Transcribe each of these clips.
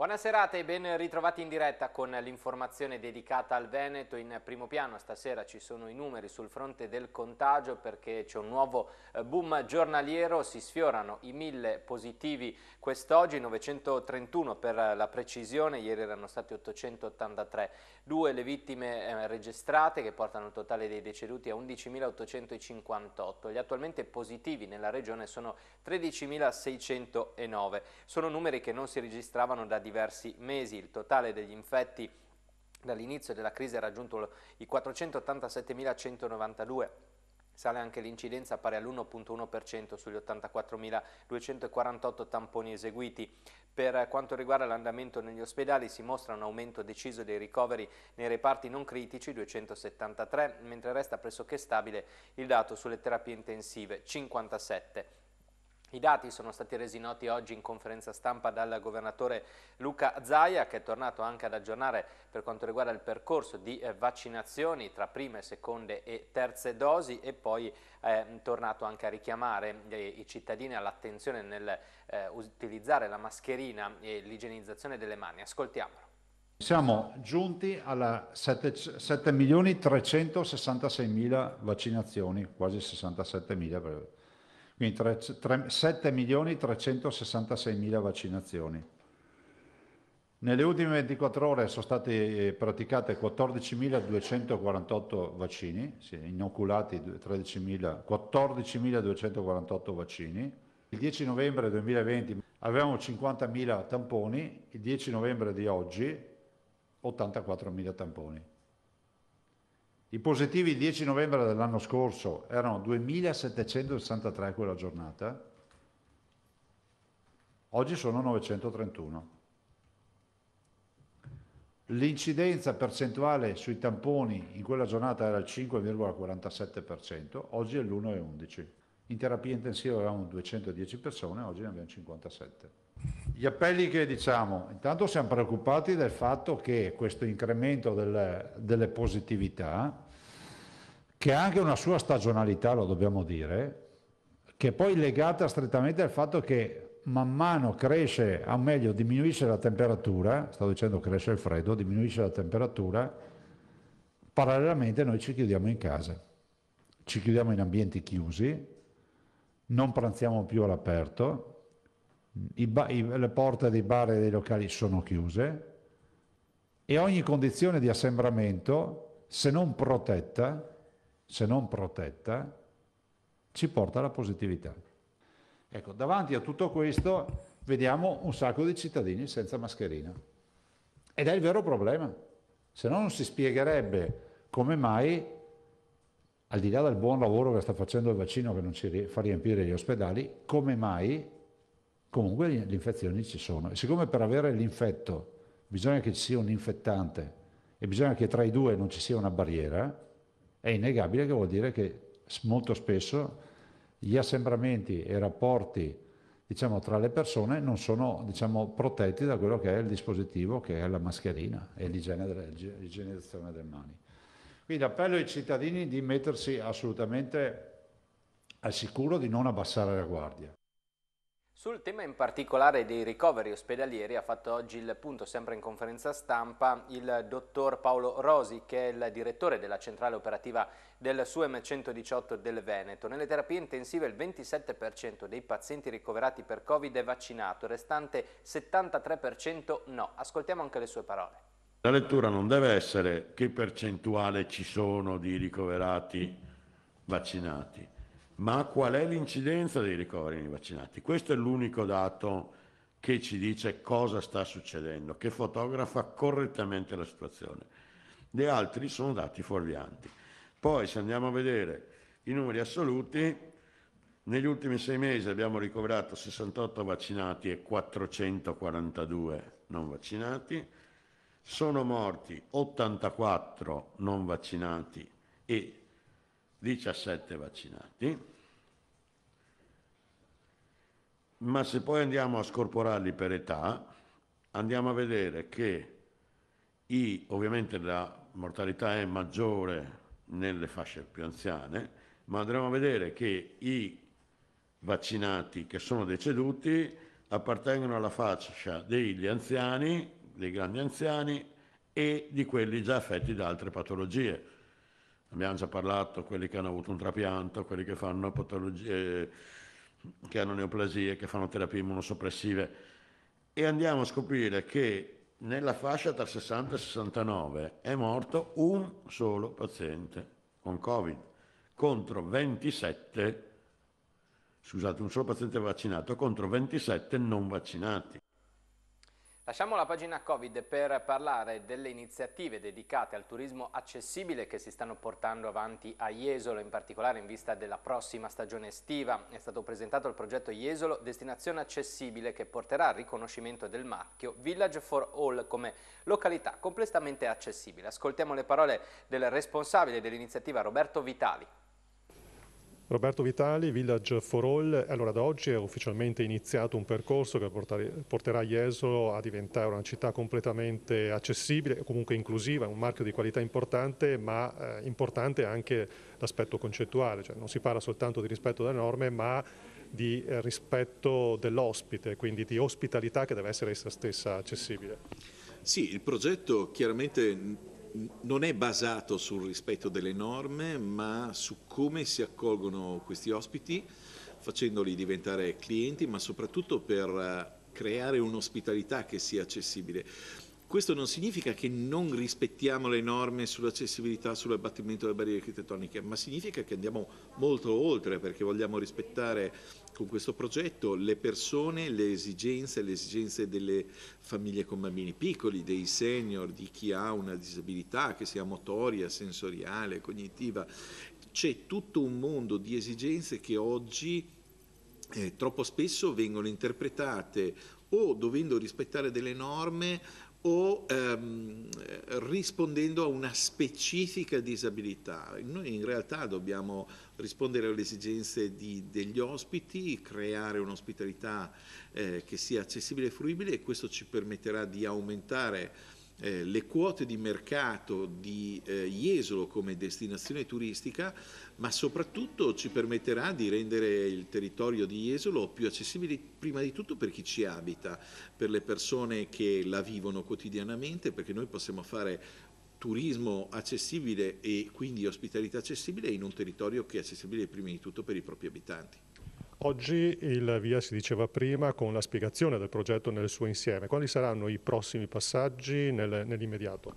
Buona serata e ben ritrovati in diretta con l'informazione dedicata al Veneto in primo piano. Stasera ci sono i numeri sul fronte del contagio perché c'è un nuovo eh, boom giornaliero, si sfiorano i mille positivi quest'oggi, 931 per la precisione, ieri erano stati 883. Due le vittime eh, registrate che portano il totale dei deceduti a 11.858. Gli attualmente positivi nella regione sono 13.609. Sono numeri che non si registravano da diversi diversi mesi. Il totale degli infetti dall'inizio della crisi ha raggiunto i 487.192 Sale anche l'incidenza pari all'1.1% sugli 84.248 tamponi eseguiti. Per quanto riguarda l'andamento negli ospedali si mostra un aumento deciso dei ricoveri nei reparti non critici 273, mentre resta pressoché stabile il dato sulle terapie intensive 57. I dati sono stati resi noti oggi in conferenza stampa dal governatore Luca Zaia che è tornato anche ad aggiornare per quanto riguarda il percorso di eh, vaccinazioni tra prime, seconde e terze dosi e poi è ehm, tornato anche a richiamare eh, i cittadini all'attenzione nell'utilizzare eh, la mascherina e l'igienizzazione delle mani. Ascoltiamolo. Siamo giunti a 7.366.000 vaccinazioni, quasi 67.000 per quindi 7 milioni 366 mila vaccinazioni. Nelle ultime 24 ore sono state eh, praticate 14.248 vaccini, sì, inoculati 14.248 vaccini. Il 10 novembre 2020 avevamo 50.000 tamponi, il 10 novembre di oggi 84.000 tamponi. I positivi il 10 novembre dell'anno scorso erano 2.763 quella giornata, oggi sono 931. L'incidenza percentuale sui tamponi in quella giornata era il 5,47%, oggi è l'1,11%. In terapia intensiva avevamo 210 persone, oggi ne abbiamo 57. Gli appelli che diciamo, intanto siamo preoccupati del fatto che questo incremento delle, delle positività, che ha anche una sua stagionalità, lo dobbiamo dire, che è poi legata strettamente al fatto che man mano cresce, o meglio diminuisce la temperatura, sto dicendo cresce il freddo, diminuisce la temperatura, parallelamente noi ci chiudiamo in casa, ci chiudiamo in ambienti chiusi, non pranziamo più all'aperto, ba- i- le porte dei bar e dei locali sono chiuse e ogni condizione di assembramento, se non protetta, se non protetta ci porta alla positività. Ecco, davanti a tutto questo vediamo un sacco di cittadini senza mascherina. Ed è il vero problema. Se no non si spiegherebbe come mai, al di là del buon lavoro che sta facendo il vaccino che non ci fa riempire gli ospedali, come mai Comunque le infezioni ci sono. E siccome per avere l'infetto bisogna che ci sia un infettante e bisogna che tra i due non ci sia una barriera, è innegabile che vuol dire che molto spesso gli assembramenti e i rapporti diciamo, tra le persone non sono diciamo, protetti da quello che è il dispositivo, che è la mascherina e l'igienizzazione delle mani. Quindi appello ai cittadini di mettersi assolutamente al sicuro di non abbassare la guardia. Sul tema in particolare dei ricoveri ospedalieri ha fatto oggi il punto, sempre in conferenza stampa, il dottor Paolo Rosi, che è il direttore della centrale operativa del SUEM 118 del Veneto. Nelle terapie intensive il 27% dei pazienti ricoverati per Covid è vaccinato, il restante 73% no. Ascoltiamo anche le sue parole. La lettura non deve essere che percentuale ci sono di ricoverati vaccinati ma qual è l'incidenza dei ricoveri nei vaccinati? Questo è l'unico dato che ci dice cosa sta succedendo, che fotografa correttamente la situazione. Gli altri sono dati fuorvianti. Poi se andiamo a vedere i numeri assoluti, negli ultimi sei mesi abbiamo ricoverato 68 vaccinati e 442 non vaccinati, sono morti 84 non vaccinati e 17 vaccinati, ma se poi andiamo a scorporarli per età, andiamo a vedere che i, ovviamente la mortalità è maggiore nelle fasce più anziane, ma andremo a vedere che i vaccinati che sono deceduti appartengono alla fascia degli anziani, dei grandi anziani e di quelli già affetti da altre patologie abbiamo già parlato, quelli che hanno avuto un trapianto, quelli che fanno patologie, che hanno neoplasie, che fanno terapie immunosoppressive e andiamo a scoprire che nella fascia tra 60 e 69 è morto un solo paziente con Covid contro 27, scusate, un solo paziente vaccinato contro 27 non vaccinati. Lasciamo la pagina Covid per parlare delle iniziative dedicate al turismo accessibile che si stanno portando avanti a Jesolo, in particolare in vista della prossima stagione estiva. È stato presentato il progetto Jesolo Destinazione Accessibile che porterà al riconoscimento del marchio Village for All come località completamente accessibile. Ascoltiamo le parole del responsabile dell'iniziativa Roberto Vitali. Roberto Vitali, Village for All, allora da oggi è ufficialmente iniziato un percorso che porterà Jesolo a diventare una città completamente accessibile, comunque inclusiva, un marchio di qualità importante, ma eh, importante anche l'aspetto concettuale, cioè non si parla soltanto di rispetto delle norme, ma di eh, rispetto dell'ospite, quindi di ospitalità che deve essere essa stessa accessibile. Sì, il progetto chiaramente non è basato sul rispetto delle norme, ma su come si accolgono questi ospiti, facendoli diventare clienti, ma soprattutto per eh, creare un'ospitalità che sia accessibile. Questo non significa che non rispettiamo le norme sull'accessibilità, sull'abbattimento delle barriere architettoniche, ma significa che andiamo molto oltre perché vogliamo rispettare con questo progetto le persone, le esigenze, le esigenze delle famiglie con bambini piccoli, dei senior, di chi ha una disabilità, che sia motoria, sensoriale, cognitiva. C'è tutto un mondo di esigenze che oggi eh, troppo spesso vengono interpretate o dovendo rispettare delle norme o ehm, rispondendo a una specifica disabilità. Noi in realtà dobbiamo rispondere alle esigenze di, degli ospiti, creare un'ospitalità eh, che sia accessibile e fruibile e questo ci permetterà di aumentare eh, le quote di mercato di eh, Jesolo come destinazione turistica, ma soprattutto ci permetterà di rendere il territorio di Jesolo più accessibile prima di tutto per chi ci abita, per le persone che la vivono quotidianamente, perché noi possiamo fare turismo accessibile e quindi ospitalità accessibile in un territorio che è accessibile prima di tutto per i propri abitanti. Oggi il via si diceva prima con la spiegazione del progetto nel suo insieme. Quali saranno i prossimi passaggi nel, nell'immediato?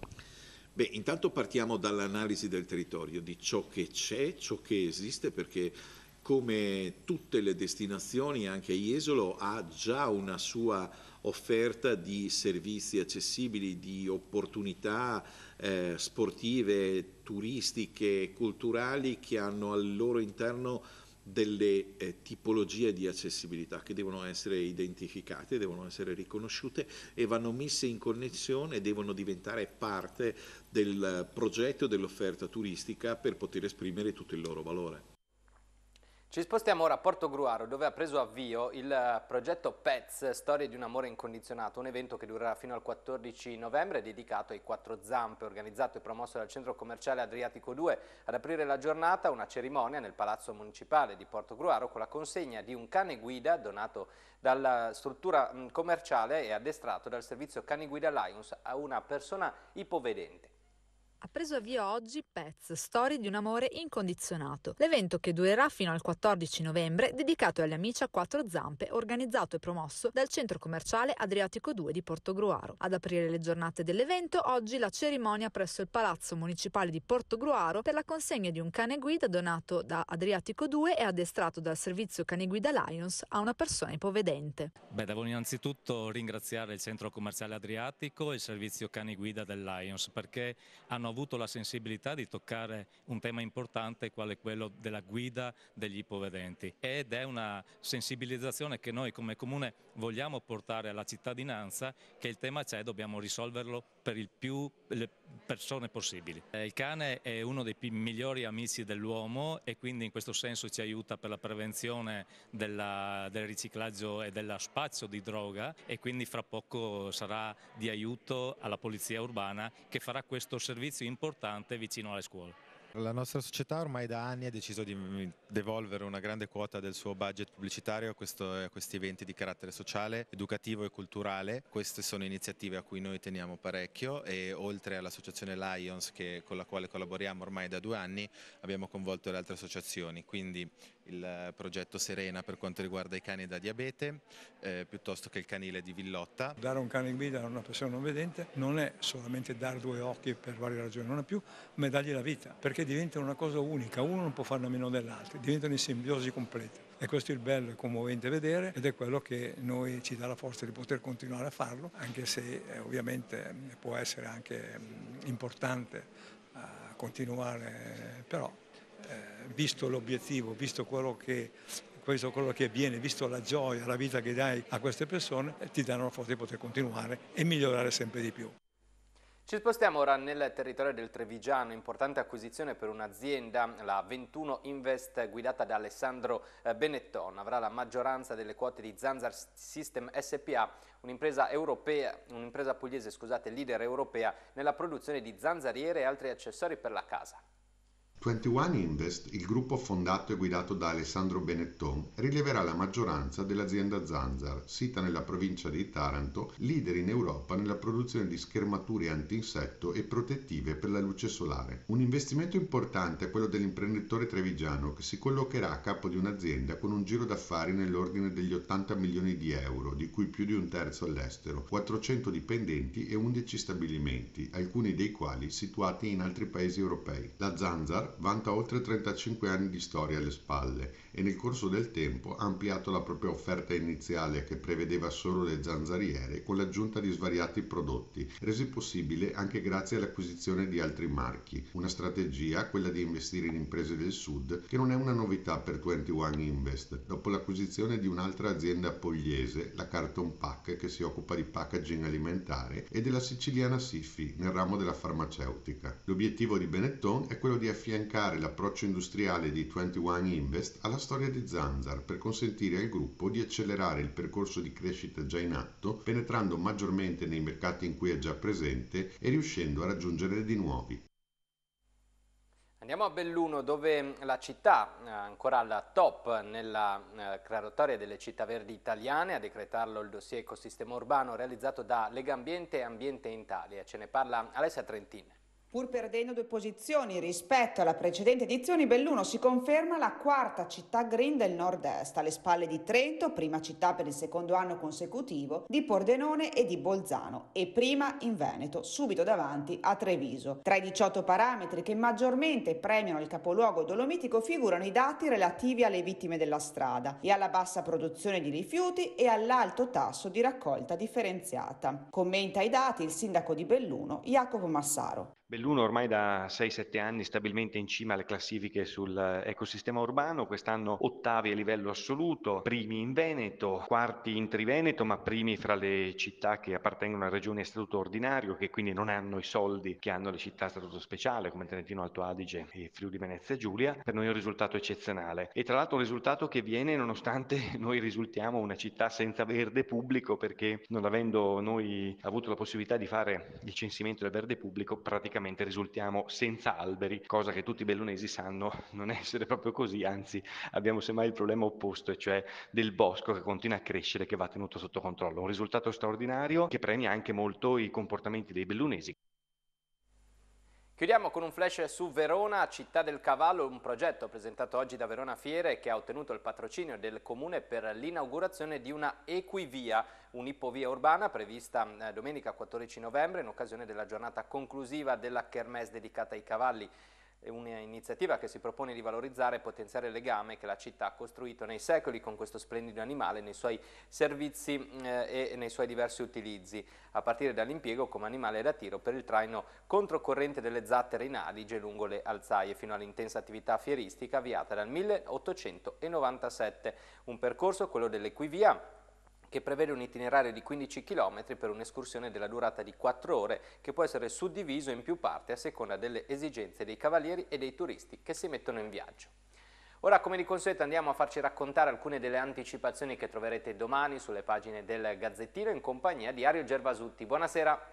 Beh, intanto partiamo dall'analisi del territorio, di ciò che c'è, ciò che esiste, perché come tutte le destinazioni anche Jesolo ha già una sua offerta di servizi accessibili, di opportunità eh, sportive, turistiche, culturali che hanno al loro interno delle eh, tipologie di accessibilità che devono essere identificate, devono essere riconosciute e vanno messe in connessione devono diventare parte del progetto dell'offerta turistica per poter esprimere tutto il loro valore. Ci spostiamo ora a Porto Gruaro dove ha preso avvio il eh, progetto PETS, Storie di un amore incondizionato, un evento che durerà fino al 14 novembre dedicato ai quattro zampe, organizzato e promosso dal centro commerciale Adriatico 2. Ad aprire la giornata una cerimonia nel palazzo municipale di Porto Gruaro con la consegna di un cane guida donato dalla struttura commerciale e addestrato dal servizio cani guida Lions a una persona ipovedente ha preso avvio oggi Pets, Storie di un amore incondizionato, l'evento che durerà fino al 14 novembre dedicato agli amici a quattro zampe organizzato e promosso dal centro commerciale Adriatico 2 di Portogruaro. Ad aprire le giornate dell'evento oggi la cerimonia presso il Palazzo Municipale di Portogruaro per la consegna di un cane guida donato da Adriatico 2 e addestrato dal servizio cane guida Lions a una persona ipovedente. Beh, devo innanzitutto ringraziare il centro commerciale Adriatico e il servizio cane guida del Lions perché hanno avuto la sensibilità di toccare un tema importante quale quello della guida degli ipovedenti ed è una sensibilizzazione che noi come comune vogliamo portare alla cittadinanza che il tema c'è, dobbiamo risolverlo per il più, le persone possibili. Eh, il cane è uno dei migliori amici dell'uomo e quindi in questo senso ci aiuta per la prevenzione della, del riciclaggio e dello spazio di droga e quindi fra poco sarà di aiuto alla polizia urbana che farà questo servizio importante vicino alle scuole. La nostra società ormai da anni ha deciso di mm, devolvere una grande quota del suo budget pubblicitario a, questo, a, questi eventi di carattere sociale, educativo e culturale. Queste sono iniziative a cui noi teniamo parecchio e oltre all'associazione Lions che, con la quale collaboriamo ormai da due anni abbiamo coinvolto le altre associazioni, quindi il progetto Serena per quanto riguarda i cani da diabete, eh, piuttosto che il canile di Villotta. Dare un cane in guida a una persona non vedente non è solamente dare due occhi per varie ragioni, non è più, ma è dargli la vita, perché diventa una cosa unica, uno non può farne a meno dell'altro, diventano in simbiosi completa. E questo è il bello e commovente vedere ed è quello che noi ci dà la forza di poter continuare a farlo, anche se eh, ovviamente eh, può essere anche mh, mm, importante eh, continuare, però eh, visto l'obiettivo, visto quello che questo quello che avviene, visto la gioia, la vita che dai a queste persone, eh, ti danno la forza di poter continuare e migliorare sempre di più. Ci spostiamo ora nel territorio del Trevigiano, importante acquisizione per un'azienda, la 21 Invest guidata da Alessandro eh, Benetton, avrà la maggioranza delle quote di Zanzar System SPA, un'impresa un pugliese scusate, leader europea nella produzione di zanzariere e altri accessori per la casa. 21 Invest, il gruppo fondato e guidato da Alessandro Benetton, rileverà la maggioranza dell'azienda Zanzar, sita nella provincia di Taranto, leader in Europa nella produzione di schermature antinsetto e protettive per la luce solare. Un investimento importante è quello dell'imprenditore trevigiano che si collocherà a capo di un'azienda con un giro d'affari nell'ordine degli 80 milioni di euro, di cui più di un terzo all'estero, 400 dipendenti e 11 stabilimenti, alcuni dei quali situati in altri paesi europei. La Zanzar vanta oltre 35 anni di storia alle spalle e nel corso del tempo ha ampliato la propria offerta iniziale che prevedeva solo le zanzariere con l'aggiunta di svariati prodotti, resi possibile anche grazie all'acquisizione di altri marchi. Una strategia, quella di investire in imprese del sud, che non è una novità per 21 Invest, dopo l'acquisizione di un'altra azienda pugliese, la Carton Pack, che si occupa di packaging alimentare, e della siciliana Siffi nel ramo della farmaceutica. L'obiettivo di Benetton è quello di affiancare affiancare l'approccio industriale di 21 Invest alla storia di Zanzar per consentire al gruppo di accelerare il percorso di crescita già in atto, penetrando maggiormente nei mercati in cui è già presente e riuscendo a raggiungere di nuovi. Andiamo a Belluno dove la città, eh, ancora alla top nella creatoria eh, delle città verdi italiane, a decretarlo il dossier ecosistema urbano realizzato da Lega Ambiente e Ambiente in Italia. Ce ne parla Alessia Trentin. Pur perdendo due posizioni rispetto alla precedente edizione, Belluno si conferma la quarta città green del nord-est, alle spalle di Trento, prima città per il secondo anno consecutivo, di Pordenone e di Bolzano, e prima in Veneto, subito davanti a Treviso. Tra i 18 parametri che maggiormente premiano il capoluogo dolomitico figurano i dati relativi alle vittime della strada e alla bassa produzione di rifiuti e all'alto tasso di raccolta differenziata. Commenta i dati il sindaco di Belluno, Jacopo Massaro. Belluno ormai da 6-7 anni stabilmente in cima alle classifiche sull'ecosistema eh, urbano, quest'anno ottavi a livello assoluto, primi in Veneto, quarti in Triveneto, ma primi fra le città che appartengono a regioni a statuto ordinario, che quindi non hanno i soldi che hanno le città a statuto speciale come Trentino Alto Adige e Friuli Venezia Giulia. Per noi è un risultato eccezionale e tra l'altro un risultato che viene nonostante noi risultiamo una città senza verde pubblico perché non avendo noi avuto la possibilità di fare il censimento del verde pubblico praticamente praticamente risultiamo senza alberi, cosa che tutti i bellunesi sanno non essere proprio così, anzi abbiamo semmai il problema opposto, e cioè del bosco che continua a crescere, che va tenuto sotto controllo. Un risultato straordinario che premia anche molto i comportamenti dei bellunesi. Chiudiamo con un flash su Verona, Città del Cavallo, un progetto presentato oggi da Verona Fiere che ha ottenuto il patrocinio del Comune per l'inaugurazione di una equivia, un'ipovia urbana prevista eh, domenica 14 novembre in occasione della giornata conclusiva della Kermesse dedicata ai cavalli è un'iniziativa che si propone di valorizzare e potenziare il legame che la città ha costruito nei secoli con questo splendido animale nei suoi servizi eh, e nei suoi diversi utilizzi, a partire dall'impiego come animale da tiro per il traino controcorrente delle zattere in Adige lungo le alzaie fino all'intensa attività fieristica avviata dal 1897, un percorso, quello dell'Equivia, che prevede un itinerario di 15 km per un'escursione della durata di 4 ore che può essere suddiviso in più parti a seconda delle esigenze dei cavalieri e dei turisti che si mettono in viaggio. Ora come di consueto andiamo a farci raccontare alcune delle anticipazioni che troverete domani sulle pagine del Gazzettino in compagnia di Ario Gervasutti. Buonasera!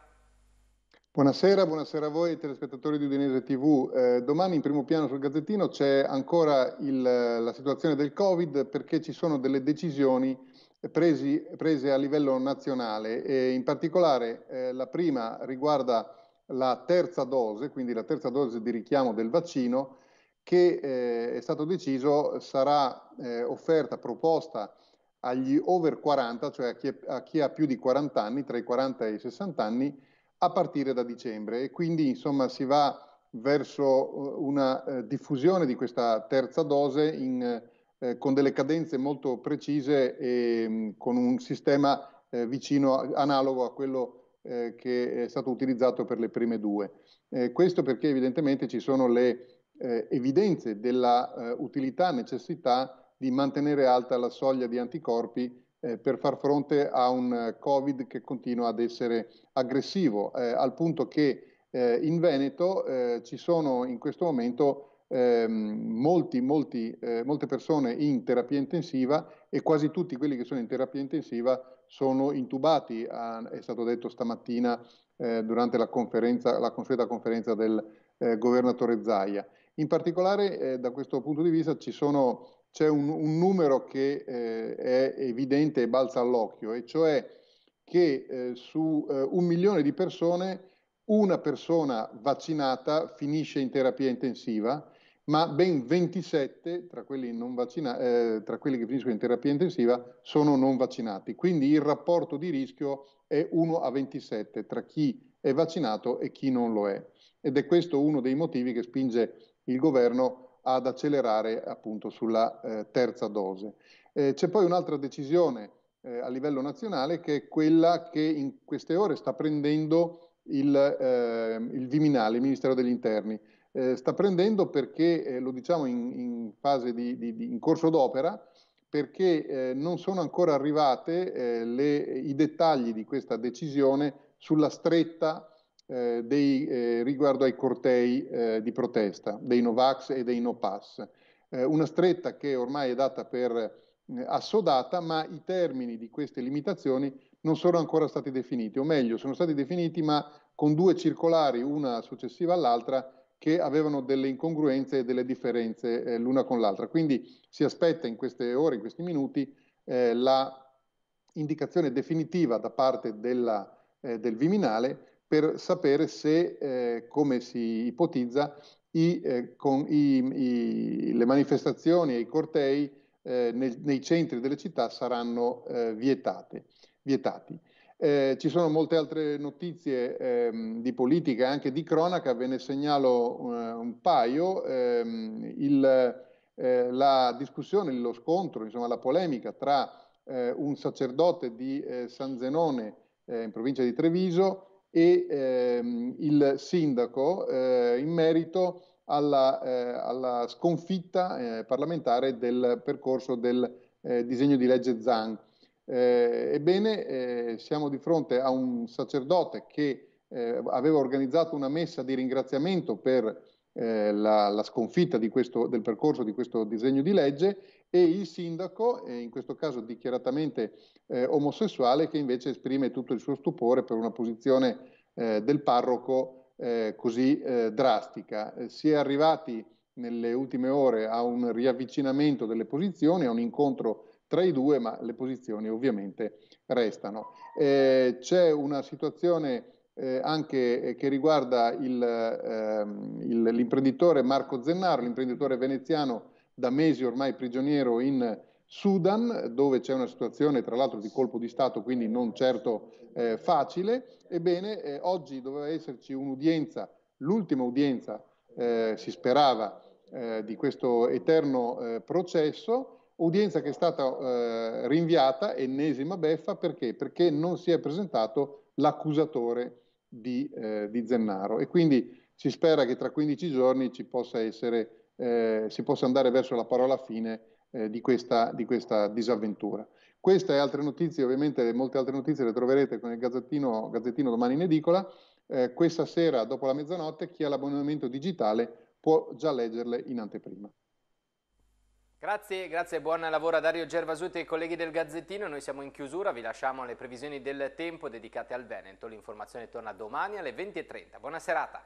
Buonasera, buonasera a voi telespettatori di Udinese TV. Eh, domani in primo piano sul Gazzettino c'è ancora il, la situazione del Covid perché ci sono delle decisioni presi, prese a livello nazionale. E in particolare eh, la prima riguarda la terza dose, quindi la terza dose di richiamo del vaccino, che eh, è stato deciso sarà eh, offerta, proposta agli over 40, cioè a chi, a chi, ha più di 40 anni, tra i 40 e i 60 anni, a partire da dicembre. E quindi insomma si va verso eh, una eh, diffusione di questa terza dose in eh, con delle cadenze molto precise e mm, con un sistema eh, vicino, analogo a quello eh, che è stato utilizzato per le prime due. Eh, questo perché evidentemente ci sono le eh, evidenze della utilità, necessità di mantenere alta la soglia di anticorpi per far fronte a un Covid che continua ad essere aggressivo, al punto che in Veneto ci sono in questo momento eh, molti, molti, eh, molte persone in terapia intensiva e quasi tutti quelli che sono in terapia intensiva sono intubati, a, ah, è stato detto stamattina eh, durante la, conferenza, la consueta conferenza del eh, governatore Zaia. In particolare eh, da questo punto di vista sono, c'è un, un, numero che eh, è evidente e balza all'occhio, e cioè che su un milione di persone una persona vaccinata finisce in terapia intensiva ma ben 27 tra quelli, vaccina- eh, tra quelli che finiscono in terapia intensiva sono non vaccinati. Quindi il rapporto di rischio è 1 a 27 tra chi è vaccinato e chi non lo è. Ed è questo uno dei motivi che spinge il governo ad accelerare appunto sulla eh, terza dose. Eh, c'è poi un'altra decisione eh, a livello nazionale che è quella che in queste ore sta prendendo il, ehm, il Viminale, il Ministero degli Interni, eh, sta prendendo perché, eh, lo diciamo in, in fase di, di, di in corso d'opera, perché eh, non sono ancora arrivate eh, le, i dettagli di questa decisione sulla stretta eh, dei, eh, riguardo ai cortei di protesta dei Novax e dei No Pass. una stretta che ormai è data per assodata, ma i termini di queste limitazioni non sono ancora stati definiti, o meglio, sono stati definiti ma con due circolari, una successiva all'altra, che avevano delle incongruenze e delle differenze eh, l'una con l'altra. Quindi si aspetta in queste ore, in questi minuti, eh, la indicazione definitiva da parte della, eh, del Viminale per sapere se, eh, come si ipotizza, i, eh, i, i, le manifestazioni e i cortei eh, nel, nei centri delle città saranno vietate, vietati. Eh, ci sono molte altre notizie ehm, di politica e anche di cronaca, ve ne segnalo eh, un paio. Ehm, il, eh, la discussione, lo scontro, insomma la polemica tra eh, un sacerdote di eh, San Zenone eh, in provincia di Treviso e ehm, il sindaco in merito alla, alla sconfitta parlamentare del percorso del disegno di legge Zang. Eh, ebbene, eh, siamo di fronte a un sacerdote che eh, aveva organizzato una messa di ringraziamento per eh, la, la, sconfitta questo, del percorso di questo disegno di legge e il sindaco, eh, in questo caso dichiaratamente eh, omosessuale, che invece esprime tutto il suo stupore per una posizione del parroco così drastica. si è arrivati nelle ultime ore a un riavvicinamento delle posizioni, a un incontro tra i due, ma le posizioni ovviamente restano. Eh, c'è una situazione eh, anche eh, che riguarda il, ehm, il, l'imprenditore Marco Zennaro, l'imprenditore veneziano da mesi ormai prigioniero in Sudan, dove c'è una situazione tra l'altro di colpo di Stato, quindi non certo eh, facile. Ebbene, eh, oggi doveva esserci un'udienza, l'ultima udienza, eh, si sperava, di questo eterno processo Udienza che è stata eh, rinviata, ennesima beffa, perché? Perché non si è presentato l'accusatore di, eh, di Zennaro e quindi si spera che tra 15 giorni ci possa essere, eh, si possa andare verso la parola fine eh, di questa, di, questa, disavventura. Queste e altre notizie, ovviamente molte altre notizie le troverete con il Gazzettino, Gazzettino domani in edicola. Eh, questa sera, dopo la mezzanotte, chi ha l'abbonamento digitale può già leggerle in anteprima. Grazie, grazie, buon lavoro a Dario Gervasuti e ai colleghi del Gazzettino. Noi siamo in chiusura, vi lasciamo alle previsioni del tempo dedicate al Veneto. L'informazione torna domani alle 20.30. Buona serata.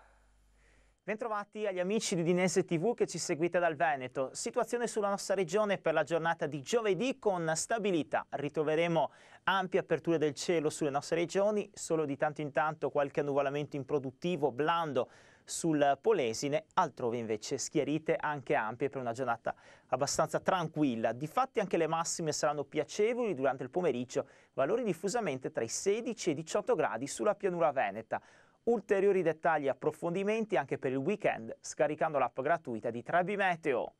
Bentrovati agli amici di Dinese TV che ci seguite dal Veneto. Situazione sulla nostra regione per la giornata di giovedì con stabilità. Ritroveremo ampie aperture del cielo sulle nostre regioni, solo di tanto in tanto qualche annuvolamento improduttivo, blando sul Polesine, altrove invece schiarite anche ampie per una giornata abbastanza tranquilla. Difatti anche le massime saranno piacevoli durante il pomeriggio, valori diffusamente tra i 16 e i 18 gradi sulla pianura veneta. Ulteriori dettagli e approfondimenti anche per il weekend scaricando l'app gratuita di Trebi Meteo.